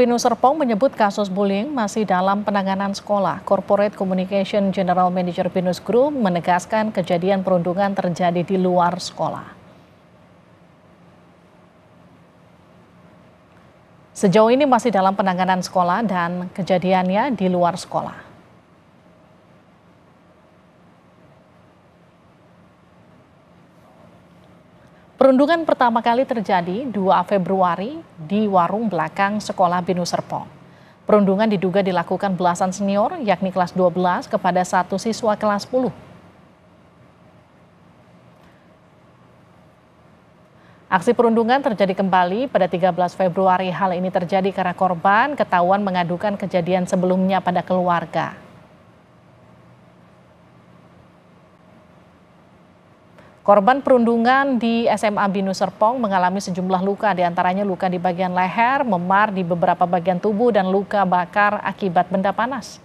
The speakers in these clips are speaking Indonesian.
Binu Serpong menyebut kasus bullying masih dalam penanganan sekolah. Corporate Communication General Manager Binus Group menegaskan kejadian perundungan terjadi di luar sekolah. Sejauh ini masih dalam penanganan sekolah dan kejadiannya di luar sekolah. Perundungan pertama kali terjadi 2 Februari di warung belakang Sekolah Binu Serpong. Perundungan diduga dilakukan belasan senior, yakni kelas 12 kepada satu siswa kelas 10. Aksi perundungan terjadi kembali pada 13 Februari. Hal ini terjadi karena korban ketahuan mengadukan kejadian sebelumnya pada keluarga. Korban perundungan di SMA Binu Serpong mengalami sejumlah luka, diantaranya luka di bagian leher, memar di beberapa bagian tubuh, dan luka bakar akibat benda panas.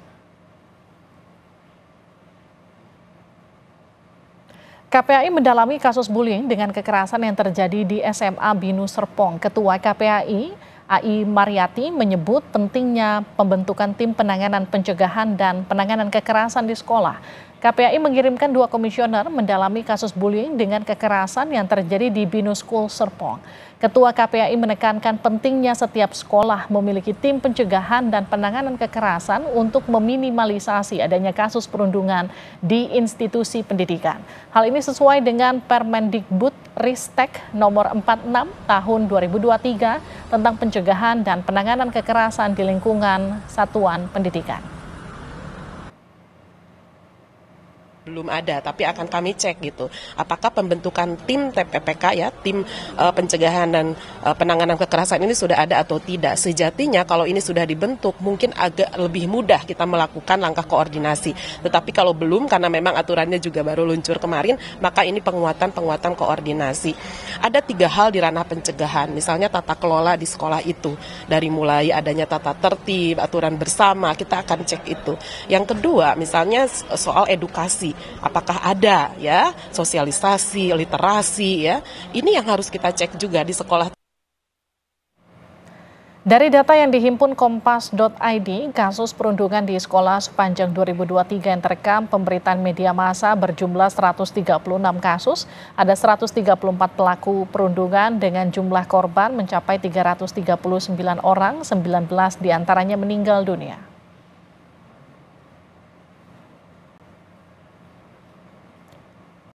KPAI mendalami kasus bullying dengan kekerasan yang terjadi di SMA Binu Serpong. Ketua KPAI AI Mariati menyebut pentingnya pembentukan tim penanganan pencegahan dan penanganan kekerasan di sekolah. KPAI mengirimkan dua komisioner mendalami kasus bullying dengan kekerasan yang terjadi di Binu School Serpong. Ketua KPAI menekankan pentingnya setiap sekolah memiliki tim pencegahan dan penanganan kekerasan untuk meminimalisasi adanya kasus perundungan di institusi pendidikan. Hal ini sesuai dengan Permendikbud Ristek nomor 46 tahun 2023 tentang pencegahan dan penanganan kekerasan di lingkungan satuan pendidikan. belum ada, tapi akan kami cek gitu. Apakah pembentukan tim TPPK ya, tim uh, pencegahan dan uh, penanganan kekerasan ini sudah ada atau tidak? Sejatinya kalau ini sudah dibentuk, mungkin agak lebih mudah kita melakukan langkah koordinasi. Tetapi kalau belum, karena memang aturannya juga baru luncur kemarin, maka ini penguatan-penguatan koordinasi. Ada tiga hal di ranah pencegahan, misalnya tata kelola di sekolah itu, dari mulai adanya tata tertib, aturan bersama, kita akan cek itu. Yang kedua, misalnya soal edukasi apakah ada ya sosialisasi, literasi ya. Ini yang harus kita cek juga di sekolah dari data yang dihimpun Kompas.id, kasus perundungan di sekolah sepanjang 2023 yang terekam pemberitaan media massa berjumlah 136 kasus. Ada 134 pelaku perundungan dengan jumlah korban mencapai 339 orang, 19 diantaranya meninggal dunia.